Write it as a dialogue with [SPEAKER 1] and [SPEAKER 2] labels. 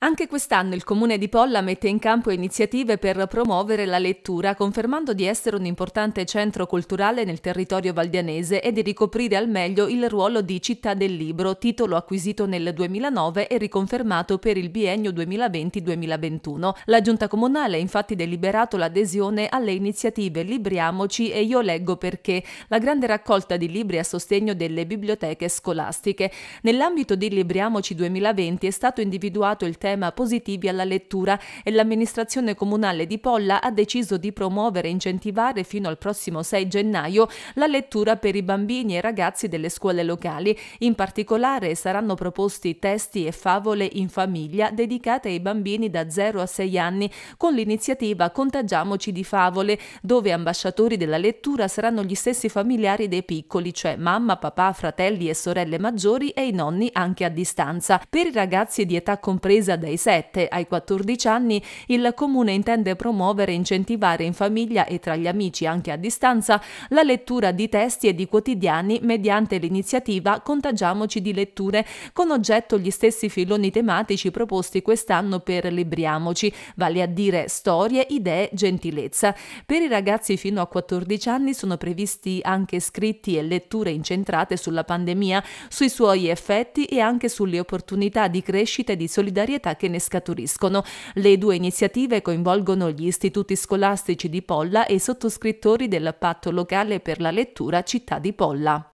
[SPEAKER 1] Anche quest'anno il comune di Polla mette in campo iniziative per promuovere la lettura, confermando di essere un importante centro culturale nel territorio valdianese e di ricoprire al meglio il ruolo di città del libro, titolo acquisito nel 2009 e riconfermato per il biennio 2020-2021. La giunta comunale ha infatti deliberato l'adesione alle iniziative Libriamoci e Io leggo perché, la grande raccolta di libri a sostegno delle biblioteche scolastiche. Nell'ambito di Libriamoci 2020 è stato individuato il tema tema positivi alla lettura e l'amministrazione comunale di Polla ha deciso di promuovere e incentivare fino al prossimo 6 gennaio la lettura per i bambini e ragazzi delle scuole locali. In particolare saranno proposti testi e favole in famiglia dedicate ai bambini da 0 a 6 anni con l'iniziativa Contagiamoci di favole, dove ambasciatori della lettura saranno gli stessi familiari dei piccoli, cioè mamma, papà, fratelli e sorelle maggiori e i nonni anche a distanza. Per i ragazzi di età compresa dai 7 ai 14 anni il comune intende promuovere e incentivare in famiglia e tra gli amici anche a distanza la lettura di testi e di quotidiani mediante l'iniziativa Contagiamoci di letture con oggetto gli stessi filoni tematici proposti quest'anno per Libriamoci, vale a dire storie, idee, gentilezza. Per i ragazzi fino a 14 anni sono previsti anche scritti e letture incentrate sulla pandemia, sui suoi effetti e anche sulle opportunità di crescita e di solidarietà realtà che ne scaturiscono. Le due iniziative coinvolgono gli istituti scolastici di Polla e i sottoscrittori del patto locale per la lettura Città di Polla.